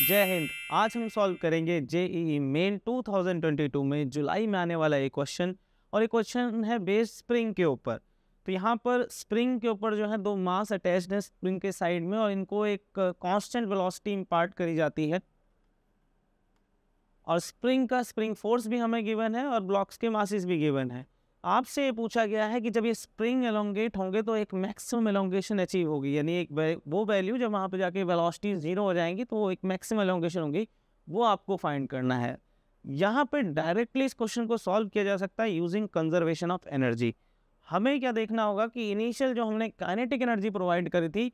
जय हिंद आज हम सॉल्व करेंगे जेईई मेन 2022 में जुलाई में आने वाला एक क्वेश्चन और एक क्वेश्चन है बेस स्प्रिंग के ऊपर तो यहाँ पर स्प्रिंग के ऊपर जो है दो मास अटैच है स्प्रिंग के साइड में और इनको एक कांस्टेंट वेलोसिटी इम्पार्ट करी जाती है और स्प्रिंग का स्प्रिंग फोर्स भी हमें गिवन है और ब्लॉक्स के मासिस भी गिवन है आपसे ये पूछा गया है कि जब ये स्प्रिंग एलोंगेट होंगे तो एक मैक्सिमम एलोंगेशन अचीव होगी यानी एक वो वैल्यू जब वहाँ पे जाके वेलोसिटी ज़ीरो हो जाएंगी तो एक मैक्सिमम एलोंगेशन होगी वो आपको फाइंड करना है यहाँ पे डायरेक्टली इस क्वेश्चन को सॉल्व किया जा सकता है यूजिंग कंजर्वेशन ऑफ एनर्जी हमें क्या देखना होगा कि इनिशियल जो हमने काइनेटिक एनर्जी प्रोवाइड करी थी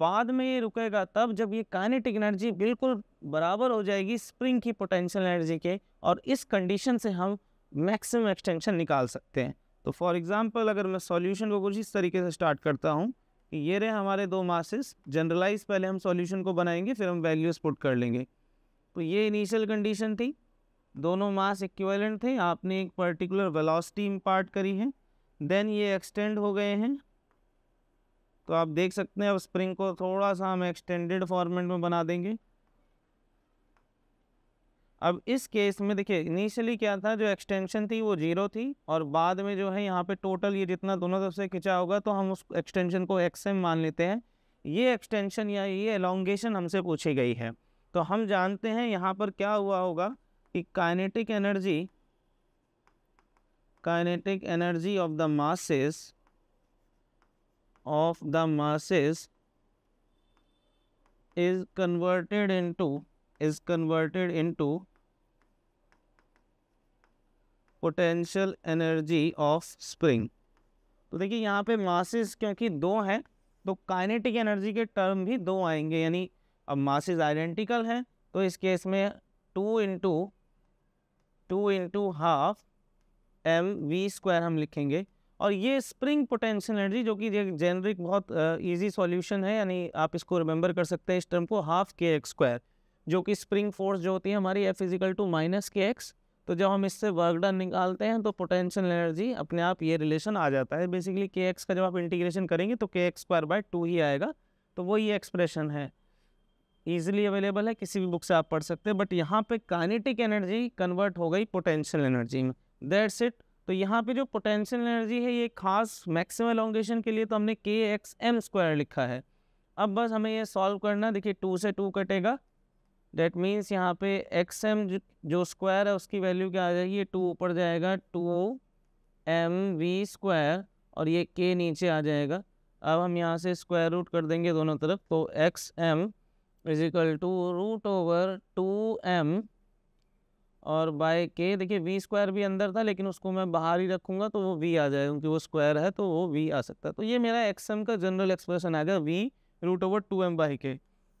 बाद में ये रुकेगा तब जब ये काइनेटिक एनर्जी बिल्कुल बराबर हो जाएगी स्प्रिंग की पोटेंशियल एनर्जी के और इस कंडीशन से हम मैक्सिमम एक्सटेंशन निकाल सकते हैं तो फॉर एग्ज़ाम्पल अगर मैं सॉल्यूशन को कुछ इस तरीके से स्टार्ट करता हूँ कि ये रहे हमारे दो मासेस जनरलाइज पहले हम सॉल्यूशन को बनाएंगे फिर हम वैल्यूज पुट कर लेंगे तो ये इनिशियल कंडीशन थी दोनों मास इक्वलेंट थे आपने एक पर्टिकुलर वेलासिटी इम्पार्ट करी है देन ये एक्सटेंड हो गए हैं तो आप देख सकते हैं अब स्प्रिंग को थोड़ा सा हम एक्सटेंडेड फॉर्मेट में बना देंगे अब इस केस में देखिए इनिशियली क्या था जो एक्सटेंशन थी वो जीरो थी और बाद में जो है यहाँ पे टोटल ये जितना दोनों तरफ से खिंचा होगा तो हम उस एक्सटेंशन को एक्स एम मान लेते हैं ये एक्सटेंशन या ये एलोंगेशन हमसे पूछी गई है तो हम जानते हैं यहाँ पर क्या हुआ होगा कि kinetic energy kinetic energy of the masses of the masses converted in into is converted into potential energy of spring तो देखिए यहाँ पे मासेस क्योंकि दो हैं तो काइनेटिक एनर्जी के टर्म भी दो आएंगे यानी अब मासिस आइडेंटिकल हैं तो इस केस में two into two into half M V square हम लिखेंगे और ये स्प्रिंग पोटेंशियल एनर्जी जो कि जेनरिक बहुत इजी uh, सॉल्यूशन है यानी आप इसको रिमेंबर कर सकते हैं इस टर्म को हाफ के एक्स स्क्वायर जो कि स्प्रिंग फोर्स जो होती है हमारी F is equal to minus K X तो जब हम इससे वर्क डन निकालते हैं तो पोटेंशियल एनर्जी अपने आप ये रिलेशन आ जाता है बेसिकली के एक्स का जब आप इंटीग्रेशन करेंगे तो K X square by two ही आएगा तो वो ये एक्सप्रेशन है ईजिली अवेलेबल है किसी भी बुक से आप पढ़ सकते हैं बट यहाँ पे काइनेटिक एनर्जी कन्वर्ट हो गई पोटेंशियल एनर्जी में दैट्स इट तो यहाँ पे जो पोटेंशियल एनर्जी है ये खास मैक्सिमम एलोंगेशन के लिए तो हमने के एक्स एम स्क्वायर लिखा है अब बस हमें ये सॉल्व करना देखिए टू से टू कटेगा दैट मीन्स यहाँ पे एक्स एम जो स्क्वायर है उसकी वैल्यू क्या आ जाएगी ये टू ऊपर जाएगा टू एम वी स्क्वायर और ये के नीचे आ जाएगा अब हम यहाँ से स्क्वायर रूट कर देंगे दोनों तरफ तो X M is equal to root over two M और बाय के देखिए वी स्क्वायर भी अंदर था लेकिन उसको मैं बाहर ही रखूँगा तो वो वी आ जाएगा क्योंकि वो स्क्वायर है तो वो वी आ सकता है तो ये मेरा एक्स एम का जनरल एक्सप्रेशन आ गया V root over two M by K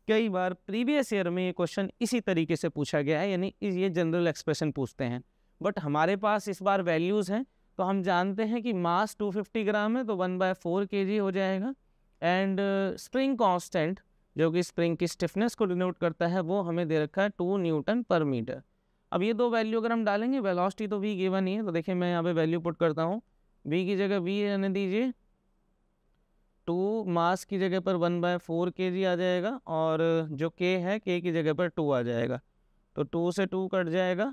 कई बार प्रीवियस ईयर में ये क्वेश्चन इसी तरीके से पूछा गया है यानी ये जनरल एक्सप्रेशन पूछते हैं बट हमारे पास इस बार वैल्यूज़ हैं तो हम जानते हैं कि मास 250 ग्राम है तो वन बाय फोर के हो जाएगा एंड स्प्रिंग कांस्टेंट जो कि स्प्रिंग की स्टिफनेस को डिनोट करता है वो हमें दे रखा है टू न्यूटन पर मीटर अब ये दो वैल्यू अगर हम डालेंगे वेलोसिटी तो वी गिवन ही है तो देखिए मैं यहाँ पे वैल्यू पुट करता हूँ वी की जगह वी रहने दीजिए टू मास की जगह पर वन बाय फोर के जी आ जाएगा और जो के है के की जगह पर टू आ जाएगा तो टू से टू कट जाएगा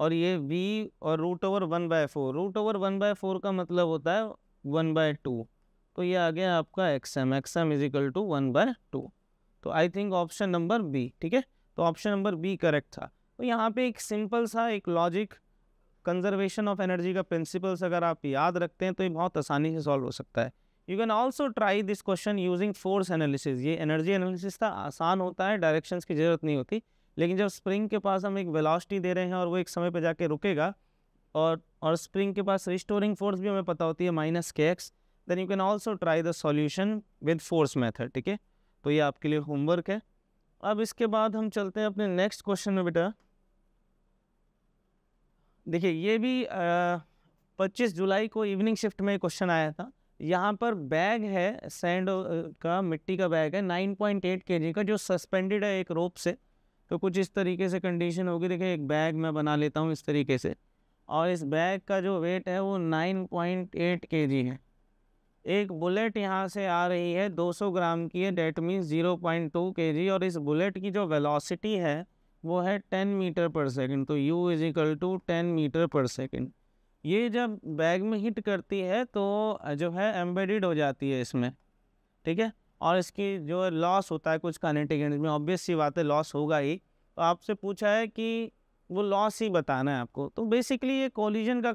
और ये वी और root over one by four root over one by four का मतलब होता है वन बाय टू तो ये आ गया आपका X M X M is equal to one by two तो I think option number B ठीक है तो ऑप्शन नंबर बी करेक्ट था तो यहाँ पे एक सिंपल सा एक लॉजिक कंजर्वेशन ऑफ एनर्जी का प्रिंसिपल्स अगर आप याद रखते हैं तो ये बहुत आसानी से सॉल्व हो सकता है you can also try this question using force analysis ये एनर्जी एनालिसिस था आसान होता है डायरेक्शंस की ज़रूरत नहीं होती लेकिन जब स्प्रिंग के पास हम एक वेलासिटी दे रहे हैं और वो एक समय पर जाके रुकेगा और और स्प्रिंग के पास रिस्टोरिंग फोर्स भी हमें पता होती है minus K X then you can also try the solution with force method ठीक है तो ये आपके लिए होमवर्क है अब इसके बाद हम चलते हैं अपने नेक्स्ट क्वेश्चन में बेटा देखिए ये भी पच्चीस जुलाई को इवनिंग शिफ्ट में क्वेश्चन आया था यहाँ पर बैग है सैंड का मिट्टी का बैग है 9.8 पॉइंट का जो सस्पेंडेड है एक रोप से तो कुछ इस तरीके से कंडीशन होगी देखिए एक बैग मैं बना लेता हूँ इस तरीके से और इस बैग का जो वेट है वो 9.8 पॉइंट है एक बुलेट यहाँ से आ रही है 200 ग्राम की है डेट मीन 0.2 पॉइंट और इस बुलेट की जो वेलासिटी है वो है टेन मीटर पर सेकेंड तो u is equal to ten metre per second ये जब बैग में हिट करती है तो जो है एम्बेडिड हो जाती है इसमें ठीक है और इसकी जो लॉस होता है कुछ कानेटिक एनर्जी में ऑब्वियस सी बात है लॉस होगा ही तो आपसे पूछा है कि वो लॉस ही बताना है आपको तो बेसिकली ये कोलिजन का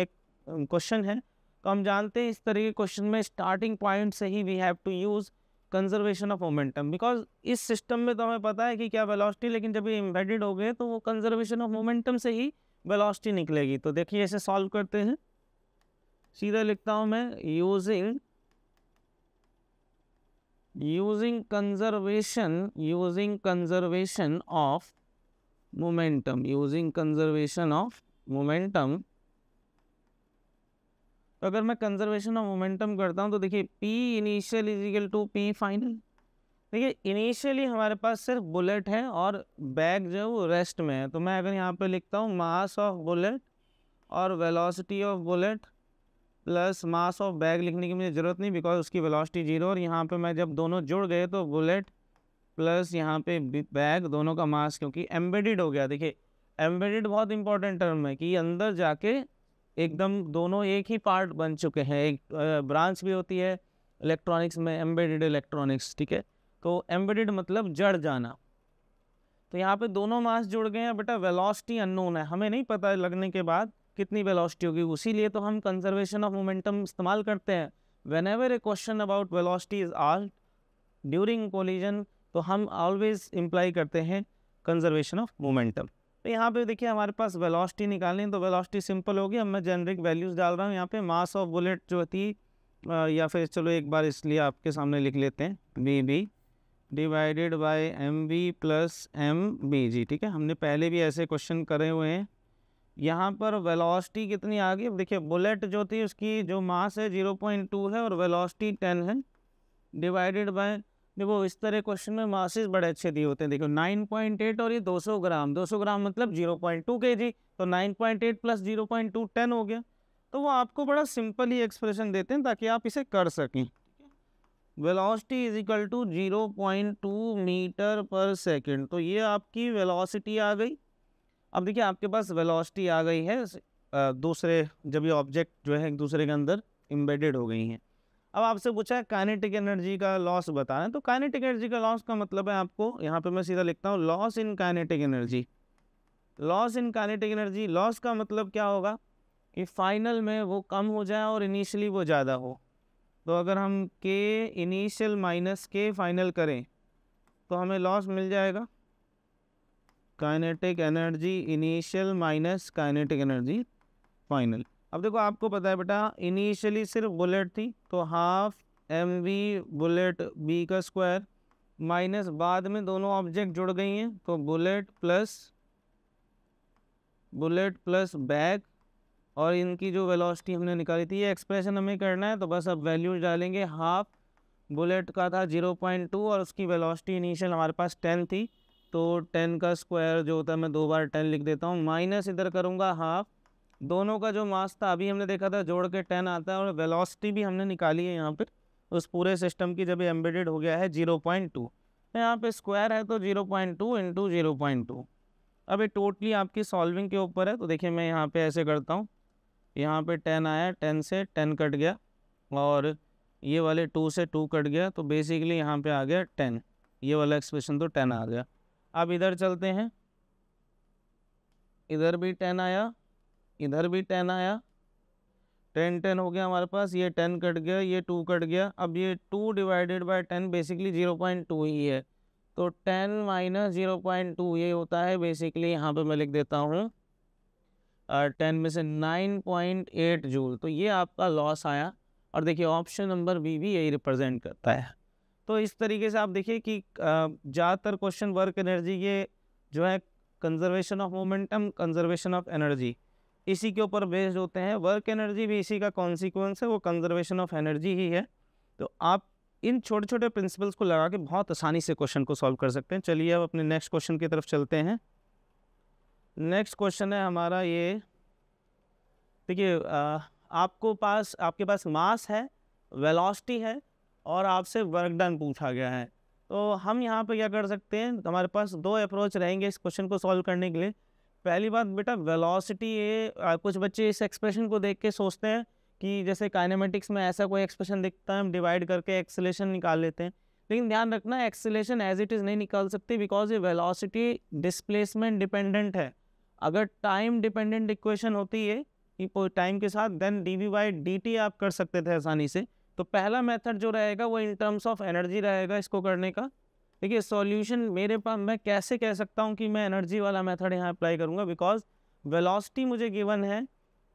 एक क्वेश्चन है तो हम जानते हैं इस तरह के क्वेश्चन में स्टार्टिंग पॉइंट से ही we have to use conservation of momentum because इस सिस्टम में तो हमें पता है कि क्या वेलोसिटी लेकिन जब ये इम्बेडेड हो गए तो वो कंजर्वेशन ऑफ मोमेंटम से ही वेलोसिटी निकलेगी तो देखिए ऐसे सॉल्व करते हैं सीधा लिखता हूँ मैं using using conservation using conservation of momentum using conservation of momentum तो अगर मैं कंजर्वेशन ऑफ मोमेंटम करता हूँ तो देखिए P initial is equal to P final देखिए इनिशियली हमारे पास सिर्फ बुलेट है और बैग जो है वो रेस्ट में है तो मैं अगर यहाँ पे लिखता हूँ मास ऑफ बुलेट और velocity of bullet plus mass of bag लिखने की मुझे ज़रूरत नहीं बिकॉज उसकी वेलोसिटी जीरो और यहाँ पे मैं जब दोनों जुड़ गए तो बुलेट प्लस यहाँ पे बैग दोनों का मास क्योंकि एम्बेडिड हो गया देखिए एम्बेडिड बहुत इंपॉर्टेंट टर्म है कि अंदर जाके एकदम दोनों एक ही पार्ट बन चुके हैं एक ब्रांच भी होती है इलेक्ट्रॉनिक्स में एम्बेडेड इलेक्ट्रॉनिक्स ठीक है तो एम्बेडेड मतलब जड़ जाना तो यहाँ पे दोनों मास जुड़ गए हैं बेटा वेलोसिटी अननोन है हमें नहीं पता लगने के बाद कितनी वेलोसिटी होगी उसी लिए तो हम कंजर्वेशन ऑफ मोमेंटम इस्तेमाल करते हैं whenever a question about velocity is alt during collision तो हम ऑलवेज इम्प्लाई करते हैं कंजर्वेशन ऑफ मोमेंटम तो यहाँ पे देखिए हमारे पास वेलोसिटी निकालनी तो वेलोसिटी सिंपल होगी अब मैं जेनरिक वैल्यूज़ डाल रहा हूँ यहाँ पे मास ऑफ बुलेट जो थी या फिर चलो एक बार इसलिए आपके सामने लिख लेते हैं B B divided by M B plus M B G ठीक है हमने पहले भी ऐसे क्वेश्चन करे हुए हैं यहाँ पर वेलोसिटी कितनी आ गई अब देखिए बुलेट जो थी उसकी जो मास है जीरो पॉइंट टू है और वेलोसिटी टेन है डिवाइडेड बाय देखो इस तरह क्वेश्चन में मार्क्सेस बड़े अच्छे दिए होते हैं देखो 9.8 और ये 200 ग्राम 200 ग्राम मतलब 0.2 जी तो 9.8 प्लस टू टेन हो गया तो वो आपको बड़ा सिंपल ही एक्सप्रेशन देते हैं ताकि आप इसे कर सकें velocity is equal to zero point two metre per second तो ये आपकी वेलोसिटी आ गई अब देखिए आपके पास वेलासिटी आ गई है दूसरे जब ये ऑब्जेक्ट जो है एक दूसरे के अंदर एम्बेडेड हो गई हैं अब आपसे पूछा है काइनेटिक एनर्जी का लॉस बताना तो काइनेटिक एनर्जी का लॉस का मतलब है आपको यहाँ पे मैं सीधा लिखता हूँ loss in kinetic energy loss in kinetic energy loss का मतलब क्या होगा कि फाइनल में वो कम हो जाए और इनिशियली वो ज़्यादा हो तो अगर हम के इनिशियल माइनस के फाइनल करें तो हमें लॉस मिल जाएगा kinetic energy initial minus kinetic energy final अब देखो आपको पता है बेटा इनिशियली सिर्फ बुलेट थी तो half M V bullet B का स्क्वायर माइनस बाद में दोनों ऑब्जेक्ट जुड़ गई हैं तो bullet plus bullet plus bag और इनकी जो वेलोसिटी हमने निकाली थी ये एक्सप्रेशन हमें करना है तो बस अब वैल्यूज डालेंगे हाफ बुलेट का था 0.2 और उसकी वेलोसिटी इनिशियल हमारे पास 10 थी तो 10 का स्क्वायर जो होता है मैं दो बार 10 लिख देता हूँ माइनस इधर करूँगा हाफ दोनों का जो मास था अभी हमने देखा था जोड़ के टेन आता है और वेलोसिटी भी हमने निकाली है यहाँ पर उस पूरे सिस्टम की जब एम्बेडेड हो गया है जीरो पॉइंट टू यहाँ पे स्क्वायर है तो zero point two into zero point two अब ये टोटली आपकी सॉल्विंग के ऊपर है तो देखिए मैं यहाँ पे ऐसे करता हूँ यहाँ पे टेन आया टेन से टेन कट गया और ये वाले टू से टू कट गया तो बेसिकली यहाँ पर आ गया टेन ये वाला एक्सप्रेशन तो टेन आ गया अब इधर चलते हैं इधर भी टेन आया इधर भी टेन आया टेन टेन हो गया हमारे पास ये टेन कट गया ये टू कट गया अब ये two divided by ten basically zero point two ही है तो ten minus zero point two ये होता है बेसिकली यहाँ पे मैं लिख देता हूँ टेन में से नाइन पॉइंट एट जूल तो ये आपका लॉस आया और देखिए ऑप्शन नंबर बी भी यही रिप्रेजेंट करता है तो इस तरीके से आप देखिए कि ज़्यादातर क्वेश्चन वर्क एनर्जी ये जो है conservation of momentum conservation of energy इसी के ऊपर बेस्ड होते हैं वर्क एनर्जी भी इसी का कॉन्सिक्वेंस है वो कंजर्वेशन ऑफ एनर्जी ही है तो आप इन छोटे छोटे प्रिंसिपल्स को लगा के बहुत आसानी से क्वेश्चन को सॉल्व कर सकते हैं चलिए अब अपने नेक्स्ट क्वेश्चन की तरफ चलते हैं नेक्स्ट क्वेश्चन है हमारा ये देखिए आपको पास आपके पास मास है वेलोसिटी है और आपसे वर्क डन पूछा गया है तो हम यहाँ पे क्या कर सकते हैं हमारे पास दो अप्रोच रहेंगे इस क्वेश्चन को सॉल्व करने के लिए पहली बात बेटा वेलोसिटी ये कुछ बच्चे इस एक्सप्रेशन को देख के सोचते हैं कि जैसे काइनेमेटिक्स में ऐसा कोई एक्सप्रेशन दिखता है हम डिवाइड करके एक्सेलेशन निकाल लेते हैं लेकिन ध्यान रखना एक्सेलेशन एज इट इज़ नहीं निकाल सकते बिकॉज ये वेलोसिटी डिस्प्लेसमेंट डिपेंडेंट है अगर टाइम डिपेंडेंट इक्वेशन होती है कि टाइम के साथ then D V by D T आप कर सकते थे आसानी से तो पहला मेथड जो रहेगा वो इन टर्म्स ऑफ एनर्जी रहेगा इसको करने का देखिए सॉल्यूशन मेरे पास मैं कैसे कह सकता हूँ कि मैं एनर्जी वाला मेथड यहाँ अप्लाई करूँगा बिकॉज वेलोसिटी मुझे गिवन है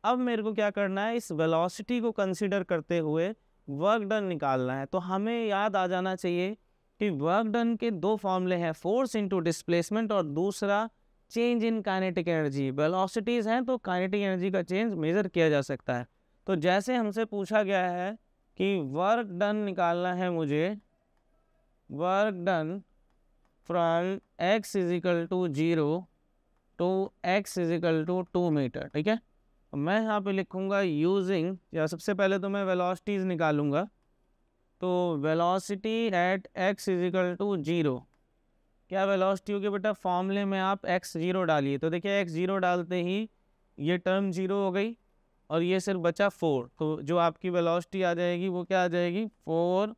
अब मेरे को क्या करना है इस वेलोसिटी को कंसिडर करते हुए वर्क डन निकालना है तो हमें याद आ जाना चाहिए कि वर्क डन के दो फॉर्मूले हैं फोर्स इंटू डिस्प्लेसमेंट और दूसरा change in kinetic energy velocities हैं तो काइनेटिक एनर्जी का चेंज मेज़र किया जा सकता है तो जैसे हमसे पूछा गया है कि वर्क डन निकालना है मुझे work done from x is equal to zero to x is equal to two metre ठीक है तो मैं यहाँ पे लिखूँगा यूजिंग या सबसे पहले तो मैं वेलोसिटीज़ निकालूँगा तो velocity at x is equal to zero क्या वेलोसिटी होगी बेटा फॉर्मूले में आप x जीरो डालिए तो देखिए x जीरो डालते ही ये टर्म जीरो हो गई और ये सिर्फ बचा फोर तो जो आपकी वेलोसिटी आ जाएगी वो क्या आ जाएगी four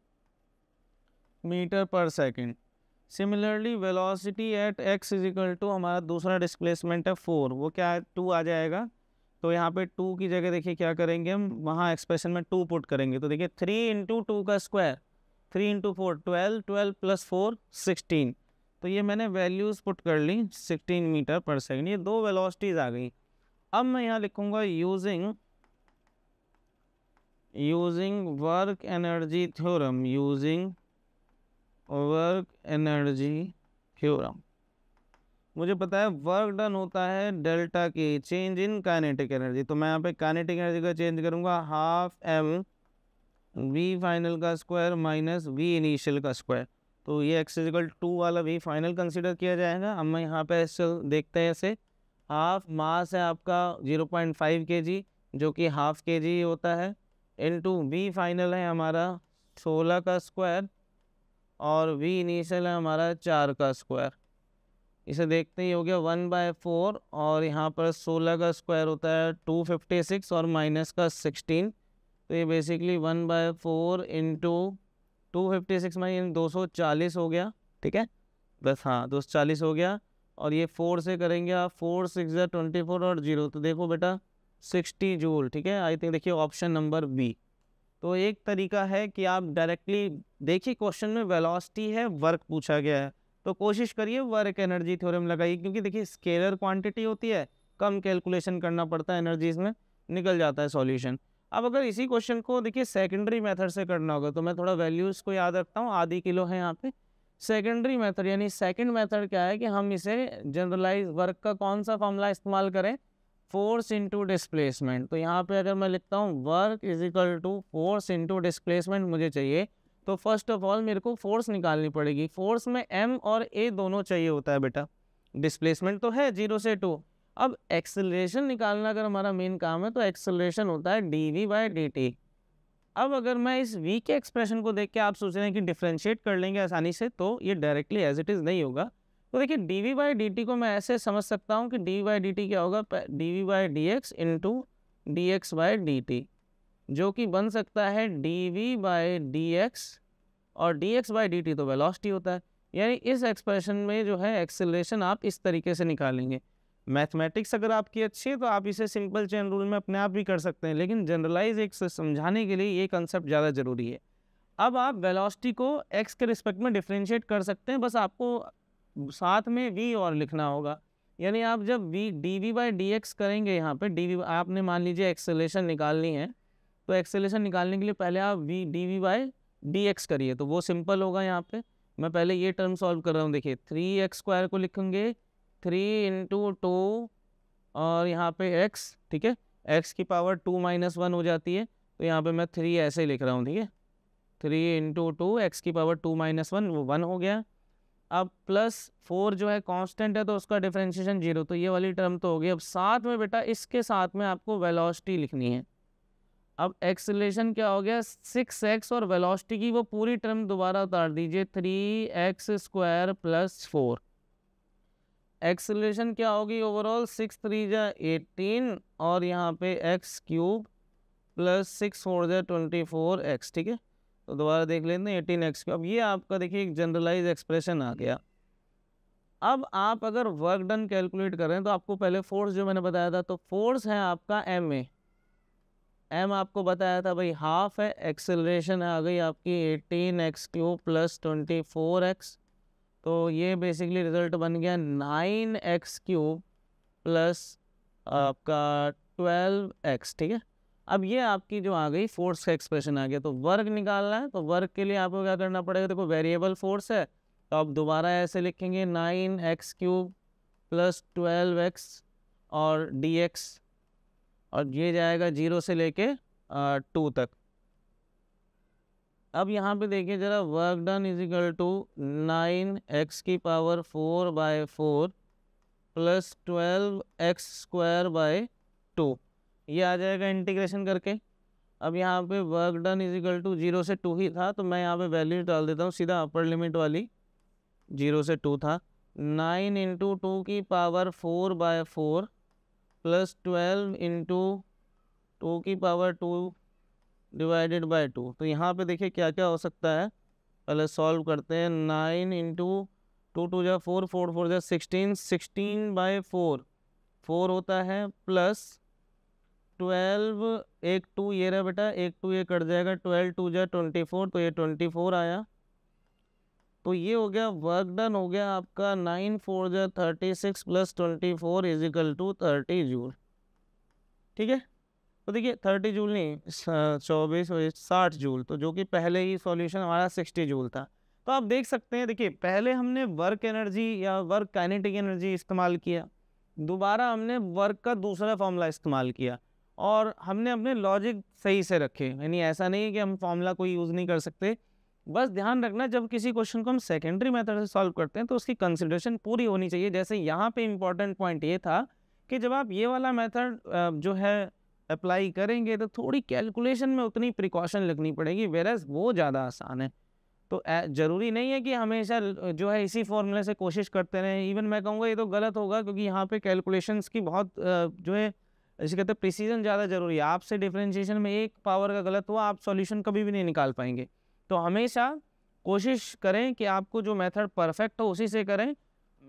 metre per second similarly velocity at X is equal to हमारा दूसरा डिस्प्लेसमेंट है फोर वो क्या है टू आ जाएगा तो यहाँ पे टू की जगह देखिए क्या करेंगे हम वहाँ एक्सप्रेशन में टू पुट करेंगे तो देखिए थ्री इंटू टू का square three into four twelve twelve plus four sixteen तो ये मैंने वैल्यूज़ पुट कर ली सिक्सटीन मीटर पर सेकेंड ये दो वेलोसिटीज़ आ गई अब मैं यहाँ लिखूँगा using using work energy theorem using work energy theorem मुझे पता है वर्क डन होता है डेल्टा के चेंज इन काइनेटिक एनर्जी तो मैं यहाँ पे काइनेटिक एनर्जी का चेंज करूँगा हाफ एम वी फाइनल का स्क्वायर माइनस वी इनिशियल का स्क्वायर तो ये एक्सिजिकल टू वाला वी फाइनल कंसिडर किया जाएगा अब मैं यहाँ पे देखते हैं ऐसे हाफ मास है आपका जीरो पॉइंट फाइव के जी जो कि हाफ के जी होता है इन टू वी फाइनल है हमारा सोलह का स्क्वायर और वी इनिशियल है हमारा चार का स्क्वायर इसे देखते ही हो गया वन बाय फोर और यहाँ पर सोलह का स्क्वायर होता है टू फिफ्टी सिक्स और माइनस का सिक्सटीन तो ये basically one by four into two fifty six minus दो सौ चालीस हो गया ठीक है बस हाँ दो सौ चालीस हो गया और ये फोर से करेंगे आप फोर सिक्स ट्वेंटी फोर और जीरो तो देखो बेटा सिक्सटी जूल ठीक है आई थिंक देखिए ऑप्शन नंबर बी तो एक तरीका है कि आप डायरेक्टली देखिए क्वेश्चन में वेलोसिटी है वर्क पूछा गया है तो कोशिश करिए वर्क एनर्जी थ्योरम लगाइए क्योंकि देखिए स्केलर क्वांटिटी होती है कम कैलकुलेशन करना पड़ता है एनर्जीज में निकल जाता है सॉल्यूशन अब अगर इसी क्वेश्चन को देखिए सेकेंडरी मेथड से करना होगा तो मैं थोड़ा वैल्यूज़ को याद रखता हूँ आधी किलो है यहाँ पे सेकेंडरी मेथड यानी सेकेंड मेथड क्या है कि हम इसे जनरलाइज वर्क का कौन सा फॉर्मूला इस्तेमाल करें फोर्स इंटू डिस्प्लेसमेंट तो यहाँ पे अगर मैं लिखता हूँ work is equal to force into displacement मुझे चाहिए तो फर्स्ट ऑफ ऑल मेरे को फोर्स निकालनी पड़ेगी फोर्स में एम और ए दोनों चाहिए होता है बेटा डिस्प्लेसमेंट तो है जीरो से टू अब एक्सेलरेशन निकालना अगर हमारा मेन काम है तो एक्सेलरेशन होता है D V by D T अब अगर मैं इस वी के एक्सप्रेशन को देख के आप सोच रहे हैं कि डिफ्रेंशिएट कर लेंगे आसानी से तो ये डायरेक्टली एज इट इज़ नहीं होगा तो देखिए D V by D T को मैं ऐसे समझ सकता हूँ कि डी बाई डी टी क्या होगा D V by D X into D X by D T जो कि बन सकता है D V by D X और D X by D T तो वेलोसिटी होता है यानी इस एक्सप्रेशन में जो है एक्सेलरेशन आप इस तरीके से निकालेंगे मैथमेटिक्स अगर आपकी अच्छी है तो आप इसे सिंपल चेन रूल में अपने आप भी कर सकते हैं लेकिन जनरलाइज एक समझाने के लिए ये कंसेप्ट ज़्यादा ज़रूरी है अब आप वेलोसिटी को एक्स के रिस्पेक्ट में डिफ्रेंशिएट कर सकते हैं बस आपको साथ में वी और लिखना होगा यानी आप जब V D V by D X करेंगे यहाँ पे डी वी आपने मान लीजिए एक्सेलेशन निकालनी है तो एक्सेलेशन निकालने के लिए पहले आप V D V by D X करिए तो वो सिंपल होगा यहाँ पे मैं पहले ये टर्म सॉल्व कर रहा हूँ देखिए थ्री एक्स स्क्वायर को लिखेंगे थ्री इंटू टू और यहाँ पे एक्स ठीक है एक्स की पावर टू माइनस वन हो जाती है तो यहाँ पे मैं थ्री ऐसे ही लिख रहा हूँ ठीक है थ्री इंटू टू एक्स की पावर टू माइनस वन वो वन हो गया अब प्लस फोर जो है कांस्टेंट है तो उसका डिफ्रेंशिएशन जीरो तो ये वाली टर्म तो होगी अब साथ में बेटा इसके साथ में आपको वेलोसिटी लिखनी है अब एक्सलेशन क्या हो गया सिक्स एक्स और वेलोसिटी की वो पूरी टर्म दोबारा उतार दीजिए three X square plus four acceleration क्या होगी ओवरऑल सिक्स थ्री जा एटीन और यहाँ पे X cube plus six four जा ट्वेंटी फोर एक्स ठीक है तो दोबारा देख लेते हैं एटीन एक्स अब ये आपका देखिए एक जनरलाइज एक्सप्रेशन आ गया अब आप अगर वर्क डन कैलकुलेट करें तो आपको पहले फोर्स जो मैंने बताया था तो फोर्स है आपका एम ए एम आपको बताया था भाई हाफ है एक्सेलरेशन आ गई आपकी eighteen X cube plus twenty four X तो ये बेसिकली रिजल्ट बन गया नाइन एक्स क्यूब प्लस हाँ। आपका ट्वेल्व एक्स ठीक है अब ये आपकी जो आ गई फोर्स का एक्सप्रेशन आ गया तो वर्क निकालना है तो वर्क के लिए आपको क्या करना पड़ेगा देखो वेरिएबल फोर्स है तो आप दोबारा ऐसे लिखेंगे nine X cube plus twelve X और डी एक्स और ये जाएगा जीरो से लेके टू तक अब यहाँ पे देखिए ज़रा work done is equal to nine x की power four by four plus twelve x square by two ये आ जाएगा इंटीग्रेशन करके अब यहाँ पे work done is equal to zero से टू ही था तो मैं यहाँ पे वैल्यू डाल देता हूँ सीधा अपर लिमिट वाली जीरो से टू था नाइन इंटू टू की power four by four plus twelve into two की power two divided by two तो यहाँ पे देखिए क्या क्या हो सकता है पहले सॉल्व करते हैं नाइन इंटू टू टू जो फोर फोर फोर जो sixteen sixteen by four four होता है प्लस ट्वेल्व एक टू ये रहा बेटा एक टू ये कट जाएगा ट्वेल्व टू जै ट्वेंटी फोर तो ये ट्वेंटी फोर आया तो ये हो गया वर्क डन हो गया आपका नाइन फोर जै thirty six plus twenty four is equal to thirty joule ठीक है तो देखिए थर्टी जूल नहीं चौबीस साठ जूल तो जो कि पहले ही सॉल्यूशन हमारा सिक्सटी जूल था तो आप देख सकते हैं देखिए पहले हमने वर्क एनर्जी या वर्क काइनेटिक एनर्जी इस्तेमाल किया दोबारा हमने वर्क का दूसरा फॉर्मूला इस्तेमाल किया और हमने अपने लॉजिक सही से रखे यानी ऐसा नहीं है कि हम फॉर्मूला कोई यूज़ नहीं कर सकते बस ध्यान रखना जब किसी क्वेश्चन को हम सेकेंडरी मेथड से सॉल्व करते हैं तो उसकी कंसिडरेशन पूरी होनी चाहिए जैसे यहाँ पे इम्पॉर्टेंट पॉइंट ये था कि जब आप ये वाला मेथड जो है अप्लाई करेंगे तो थोड़ी कैलकुलेशन में उतनी प्रिकॉशन लगनी पड़ेगी वेरस वो ज़्यादा आसान है तो ज़रूरी नहीं है कि हमेशा जो है इसी फॉर्मूले से कोशिश करते रहें इवन मैं कहूँगा ये तो गलत होगा क्योंकि यहाँ पर कैलकुलेशन की बहुत जो है इसे कहते हैं प्रिसीजन ज़्यादा जरूरी है आपसे डिफ्रेंशिएशन में एक पावर का गलत हुआ आप सॉल्यूशन कभी भी नहीं निकाल पाएंगे तो हमेशा कोशिश करें कि आपको जो मेथड परफेक्ट हो उसी से करें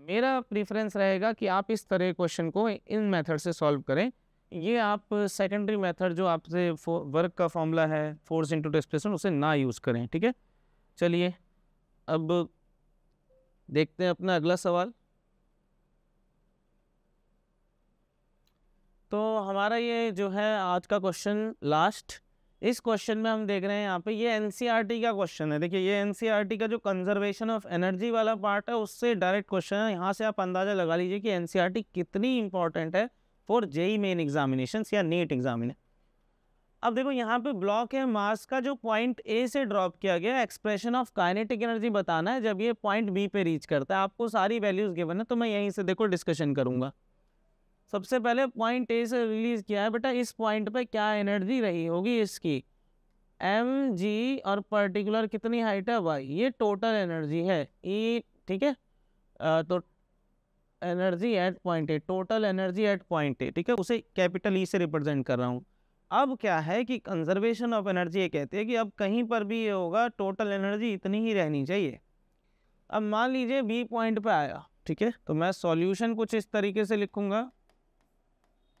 मेरा प्रिफ्रेंस रहेगा कि आप इस तरह क्वेश्चन को इन मेथड से सॉल्व करें ये आप सेकेंडरी मेथड जो आपसे वर्क का फॉर्मूला है फोर्स इंटू डिस्प्लेसमेंट उसे ना यूज़ करें ठीक है चलिए अब देखते हैं अपना अगला सवाल तो हमारा ये जो है आज का क्वेश्चन लास्ट इस क्वेश्चन में हम देख रहे हैं यहाँ पे ये एन e का क्वेश्चन है देखिए ये एन e का जो कंजर्वेशन ऑफ एनर्जी वाला पार्ट है उससे डायरेक्ट क्वेश्चन है यहाँ से आप अंदाज़ा लगा लीजिए कि एन e कितनी इंपॉर्टेंट है फॉर जेई मेन एग्जामिनेशन या नीट एग्जामिने अब देखो यहाँ पे ब्लॉक है मास का जो पॉइंट ए से ड्रॉप किया गया एक्सप्रेशन ऑफ काइनेटिक एनर्जी बताना है जब ये पॉइंट बी पे रीच करता है आपको सारी वैल्यूज़ गिवन है तो मैं यहीं से देखो डिस्कशन करूँगा सबसे पहले पॉइंट ए से रिलीज़ किया है बेटा इस पॉइंट पे क्या एनर्जी रही होगी इसकी एम जी और पर्टिकुलर कितनी हाइट है वाई ये टोटल एनर्जी है ई e, ठीक है तो energy at point A total energy at point A ठीक है उसे कैपिटल ई e से रिप्रेजेंट कर रहा हूँ अब क्या है कि कंजर्वेशन ऑफ एनर्जी ये कहते हैं कि अब कहीं पर भी ये होगा टोटल एनर्जी इतनी ही रहनी चाहिए अब मान लीजिए बी पॉइंट पे आया ठीक है तो मैं सॉल्यूशन कुछ इस तरीके से लिखूंगा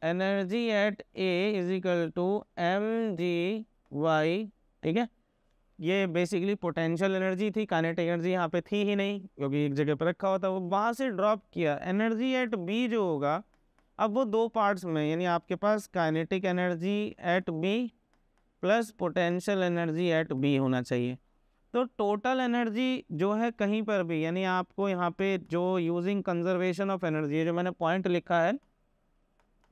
energy at A is equal to m g y ठीक है ये बेसिकली पोटेंशियल एनर्जी थी कानेट एनर्जी यहाँ पे थी ही नहीं क्योंकि एक जगह पर रखा हुआ था वो वहाँ से ड्रॉप किया एनर्जी एट बी जो होगा अब वो दो पार्ट्स में यानी आपके पास kinetic energy at B plus potential energy at B होना चाहिए तो टोटल एनर्जी जो है कहीं पर भी यानी आपको यहाँ पे जो यूजिंग कंजर्वेशन ऑफ एनर्जी है जो मैंने पॉइंट लिखा है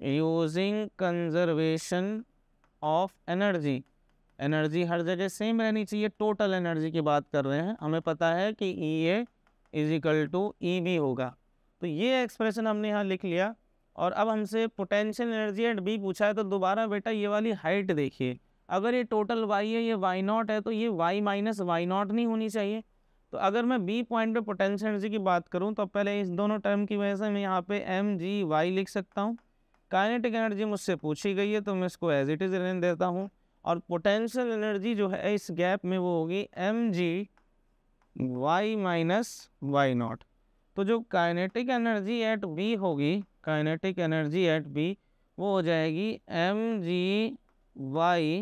using conservation of energy energy हर जगह सेम रहनी चाहिए टोटल एनर्जी की बात कर रहे हैं हमें पता है कि E A is equal to E B होगा तो ये एक्सप्रेशन हमने यहाँ लिख लिया और अब हमसे पोटेंशियल एनर्जी एट बी पूछा है तो दोबारा बेटा ये वाली हाइट देखिए अगर ये टोटल वाई है ये वाई नॉट है तो ये वाई माइनस वाई नॉट नहीं होनी चाहिए तो अगर मैं बी पॉइंट पे पोटेंशियल एनर्जी की बात करूँ तो पहले इस दोनों टर्म की वजह से मैं यहाँ पे एम जी वाई लिख सकता हूँ काइनेटिक एनर्जी मुझसे पूछी गई है तो मैं इसको एज इट इज़ रहने देता हूँ और पोटेंशियल एनर्जी जो है इस गैप में वो होगी m g y minus y naught तो जो काइनेटिक एनर्जी एट बी होगी काइनेटिक एनर्जी एट बी वो हो जाएगी m g y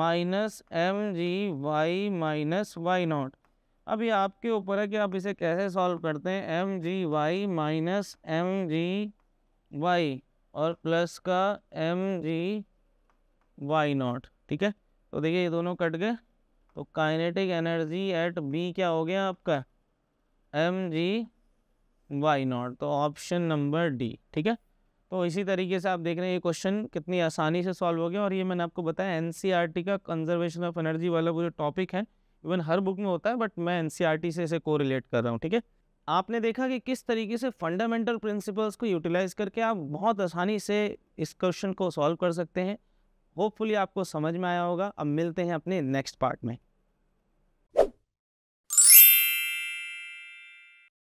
minus m g y minus y naught अभी आपके ऊपर है कि आप इसे कैसे सॉल्व करते हैं m g y minus m g y और प्लस का एम जी वाई नॉट ठीक है तो देखिए ये दोनों कट गए तो काइनेटिक एनर्जी एट बी क्या हो गया आपका एम जी वाई नॉट तो ऑप्शन नंबर डी ठीक है तो इसी तरीके से आप देख रहे हैं ये क्वेश्चन कितनी आसानी से सॉल्व हो गया और ये मैंने आपको बताया एनसीईआरटी का कंजर्वेशन ऑफ एनर्जी वाला वो जो टॉपिक है इवन हर बुक में होता है बट मैं एनसीईआरटी से इसे कोरिलेट कर रहा हूँ ठीक है आपने देखा कि किस तरीके से फंडामेंटल प्रिंसिपल्स को यूटिलाइज करके आप बहुत आसानी से इस क्वेश्चन को सॉल्व कर सकते हैं होपफुली आपको समझ में आया होगा अब मिलते हैं अपने नेक्स्ट पार्ट में